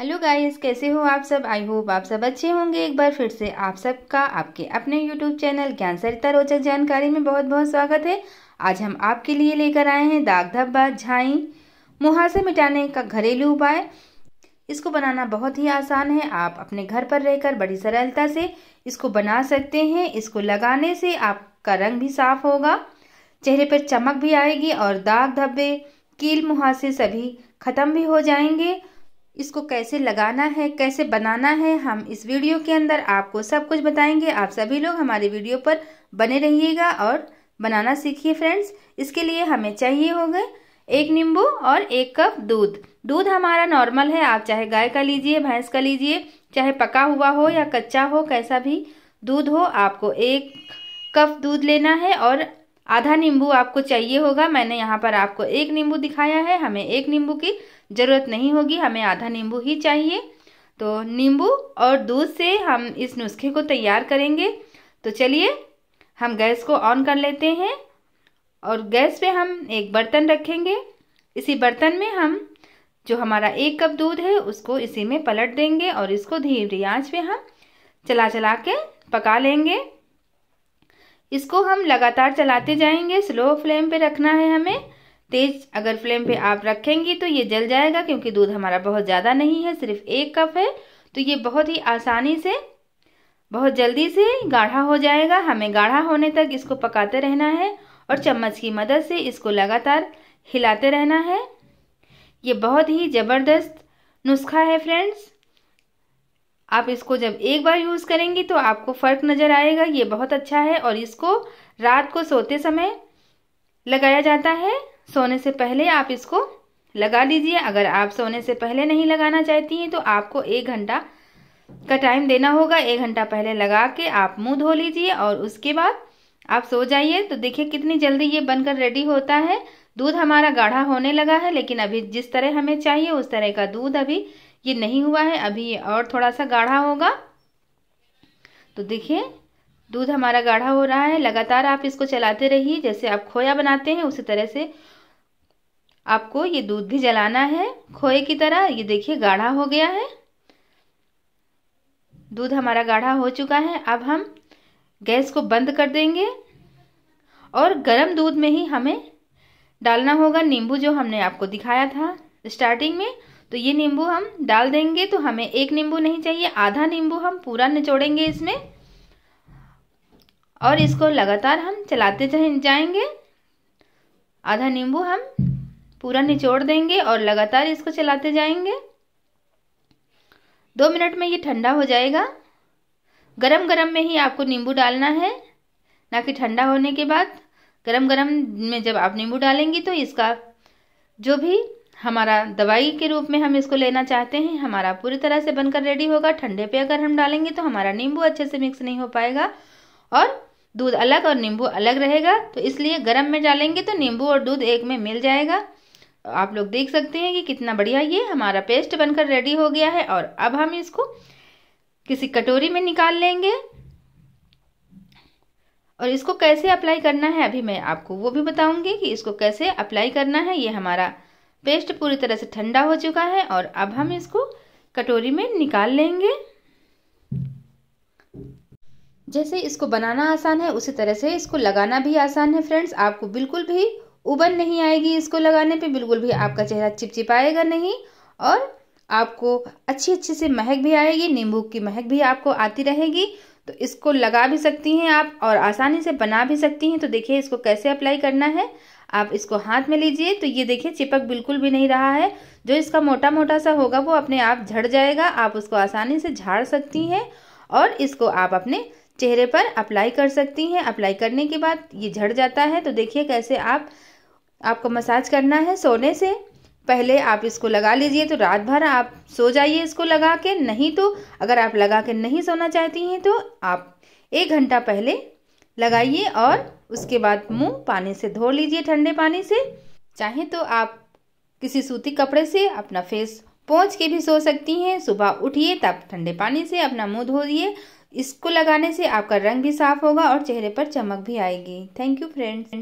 hello guys कैसे हो आप सब आई होप आप सब अच्छे होंगे एक बार फिर से आप सबका आपके अपने यूट्यूब चैनल ज्ञान सरिता रोचक जानकारी में बहुत बहुत स्वागत है आज हम आपके लिए लेकर आए हैं दाग धब्बा झाई मुहासे मिटाने का घरेलू उपाय इसको बनाना बहुत ही आसान है आप अपने घर पर रहकर बड़ी सरलता से इसको बना सकते हैं इसको लगाने से आपका रंग भी साफ होगा चेहरे पर चमक भी आएगी और दाग धब्बे कील मुहासे सभी खत्म भी हो जाएंगे इसको कैसे लगाना है कैसे बनाना है हम इस वीडियो के अंदर आपको सब कुछ बताएंगे आप सभी लोग हमारे वीडियो पर बने रहिएगा और बनाना सीखिए फ्रेंड्स इसके लिए हमें चाहिए होगा एक नींबू और एक कप दूध दूध हमारा नॉर्मल है आप चाहे गाय का लीजिए भैंस का लीजिए चाहे पका हुआ हो या कच्चा हो कैसा भी दूध हो आपको एक कप दूध लेना है और आधा नींबू आपको चाहिए होगा मैंने यहाँ पर आपको एक नींबू दिखाया है हमें एक नींबू की ज़रूरत नहीं होगी हमें आधा नींबू ही चाहिए तो नींबू और दूध से हम इस नुस्खे को तैयार करेंगे तो चलिए हम गैस को ऑन कर लेते हैं और गैस पे हम एक बर्तन रखेंगे इसी बर्तन में हम जो हमारा एक कप दूध है उसको इसी में पलट देंगे और इसको धीरे आंच पे हम चला चला के पका लेंगे इसको हम लगातार चलाते जाएंगे स्लो फ्लेम पे रखना है हमें तेज अगर फ्लेम पे आप रखेंगी तो ये जल जाएगा क्योंकि दूध हमारा बहुत ज़्यादा नहीं है सिर्फ एक कप है तो ये बहुत ही आसानी से बहुत जल्दी से गाढ़ा हो जाएगा हमें गाढ़ा होने तक इसको पकाते रहना है और चम्मच की मदद से इसको लगातार हिलाते रहना है ये बहुत ही ज़बरदस्त नुस्खा है फ्रेंड्स आप इसको जब एक बार यूज़ करेंगी तो आपको फ़र्क नज़र आएगा ये बहुत अच्छा है और इसको रात को सोते समय लगाया जाता है सोने से पहले आप इसको लगा लीजिए अगर आप सोने से पहले नहीं लगाना चाहती हैं तो आपको एक घंटा का टाइम देना होगा एक घंटा पहले लगा के आप मुंह धो लीजिए और उसके बाद आप सो जाइए तो देखिए कितनी जल्दी ये बनकर रेडी होता है दूध हमारा गाढ़ा होने लगा है लेकिन अभी जिस तरह हमें चाहिए उस तरह का दूध अभी ये नहीं हुआ है अभी ये और थोड़ा सा गाढ़ा होगा तो देखिए दूध हमारा गाढ़ा हो रहा है लगातार आप इसको चलाते रहिए जैसे आप खोया बनाते हैं उसी तरह से आपको ये दूध भी जलाना है खोए की तरह ये देखिए गाढ़ा हो गया है दूध हमारा गाढ़ा हो चुका है अब हम गैस को बंद कर देंगे और गर्म दूध में ही हमें डालना होगा नींबू जो हमने आपको दिखाया था स्टार्टिंग में तो ये नींबू हम डाल देंगे तो हमें एक नींबू नहीं चाहिए आधा नींबू हम पूरा निचोड़ेंगे इसमें और इसको लगातार हम चलाते जाएंगे आधा नींबू हम पूरा निचोड़ देंगे और लगातार इसको चलाते जाएंगे दो मिनट में ये ठंडा हो जाएगा गरम गरम में ही आपको नींबू डालना है ना कि ठंडा होने के बाद गरम गरम में जब आप नींबू डालेंगी तो इसका जो भी हमारा दवाई के रूप में हम इसको लेना चाहते हैं हमारा पूरी तरह से बनकर रेडी होगा ठंडे पे अगर हम डालेंगे तो हमारा नींबू अच्छे से मिक्स नहीं हो पाएगा और दूध अलग और नींबू अलग रहेगा तो इसलिए गर्म में डालेंगे तो नींबू और दूध एक में मिल जाएगा आप लोग देख सकते हैं कि कितना बढ़िया ये हमारा पेस्ट बनकर रेडी हो गया है और अब हम इसको किसी कटोरी में निकाल लेंगे और इसको कैसे अप्लाई करना है अभी मैं आपको वो भी बताऊंगी कि इसको कैसे अप्लाई करना है ये हमारा पेस्ट पूरी तरह से ठंडा हो चुका है और अब हम इसको कटोरी में निकाल लेंगे जैसे इसको बनाना आसान है उसी तरह से इसको लगाना भी आसान है फ्रेंड्स आपको बिल्कुल भी उबन नहीं आएगी इसको लगाने पे बिल्कुल भी आपका चेहरा चिपचिपाएगा नहीं और आपको अच्छी अच्छी से महक भी आएगी नींबू की महक भी आपको आती रहेगी तो इसको लगा भी सकती हैं आप और आसानी से बना भी सकती हैं तो देखिए इसको कैसे अप्लाई करना है आप इसको हाथ में लीजिए तो ये देखिए चिपक बिल्कुल भी नहीं रहा है जो इसका मोटा मोटा सा होगा वो अपने आप झड़ जाएगा आप उसको आसानी से झाड़ सकती हैं और इसको आप अपने चेहरे पर अप्लाई कर सकती हैं अप्लाई करने के बाद ये झड़ जाता है तो देखिए कैसे आप आपको मसाज करना है सोने से पहले आप इसको लगा लीजिए तो रात भर आप सो जाइए इसको लगा के नहीं तो अगर आप लगा के नहीं सोना चाहती हैं तो आप एक घंटा पहले लगाइए और उसके बाद मुंह पानी से धो लीजिए ठंडे पानी से चाहे तो आप किसी सूती कपड़े से अपना फेस पहुँच के भी सो सकती हैं सुबह उठिए तब ठंडे पानी से अपना मुंह धोइए इसको लगाने से आपका रंग भी साफ होगा और चेहरे पर चमक भी आएगी थैंक यू फ्रेंड्स